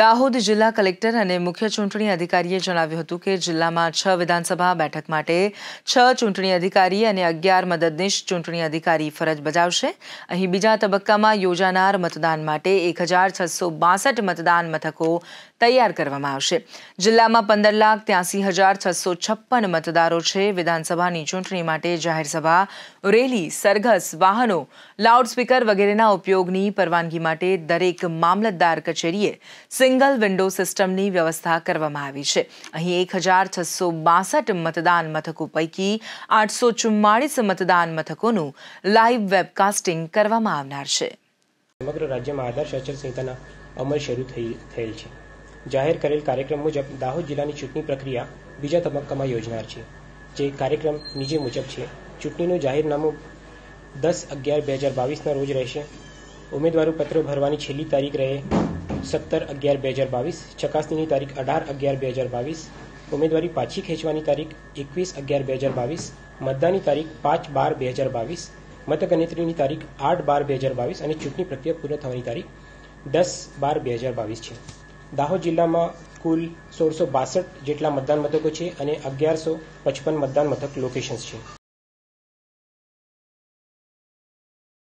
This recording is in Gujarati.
દાહોદ જિલ્લા કલેક્ટર અને મુખ્ય ચૂંટણી અધિકારીએ જણાવ્યું હતું કે જિલ્લામાં છ વિધાનસભા બેઠક માટે છ ચૂંટણી અધિકારી અને અગિયાર મદદનીશ ચૂંટણી અધિકારી ફરજ બજાવશે અહીં બીજા તબક્કામાં યોજાનાર મતદાન માટે એક મતદાન મથકો તૈયાર કરવામાં આવશે જિલ્લામાં પંદર લાખ ત્યાસી હજાર છસો છપ્પન મતદારો છે વિધાનસભાની ચૂંટણી માટે જાહેરસભા રેલી સરઘસ વાહનો લાઉડસ્પીકર વગેરેના ઉપયોગની પરવાનગી માટે દરેક મામલતદાર કચેરીએ સિંગલ વિન્ડો સિસ્ટમની વ્યવસ્થા કરવામાં આવી છે અહીં એક હજાર છસો બાસઠ મતદાન મથકો પૈકી આઠસો ચુમ્માળીસ મતદાન મથકોનું લાઇવ વેબકાસ્ટિંગ કરવામાં આવનાર છે સમગ્ર રાજ્યમાં આદર્શ આચારસંહિતાના અમલ શરૂ થયેલ છે જાહેર કરેલ કાર્યક્રમ મુજબ દાહોદ જિલ્લાની ચૂંટણી પ્રક્રિયા બીજા તબક્કામાં યોજનાર છે જે કાર્યક્રમ નીચે મુજબ છે ચૂંટણીનું જાહેરનામું દસ અગિયાર બે હજાર બાવીસના રોજ રહેશે ઉમેદવારો પત્રો ભરવાની છેલ્લી તારીખ રહે સત્તર અગિયાર બે હજાર બાવીસ ચકાસણીની તારીખ અઢાર અગિયાર બે હજાર બાવીસ ઉમેદવારી પાછી ખેંચવાની તારીખ એકવીસ અગિયાર બે હજાર બાવીસ મતદાનની તારીખ પાંચ બાર બે હજાર બાવીસ મતગણતરીની તારીખ આઠ બાર બે હજાર બાવીસ અને ચૂંટણી પ્રક્રિયા પૂર્ણ થવાની તારીખ દસ બાર બે હજાર બાવીસ છે દાહોદ જિલ્લામાં કુલ સોળસો બાસઠ જેટલા મતદાન મથકો છે અને અગિયારસો પચપન મતદાન મથક લોકેશન્સ છે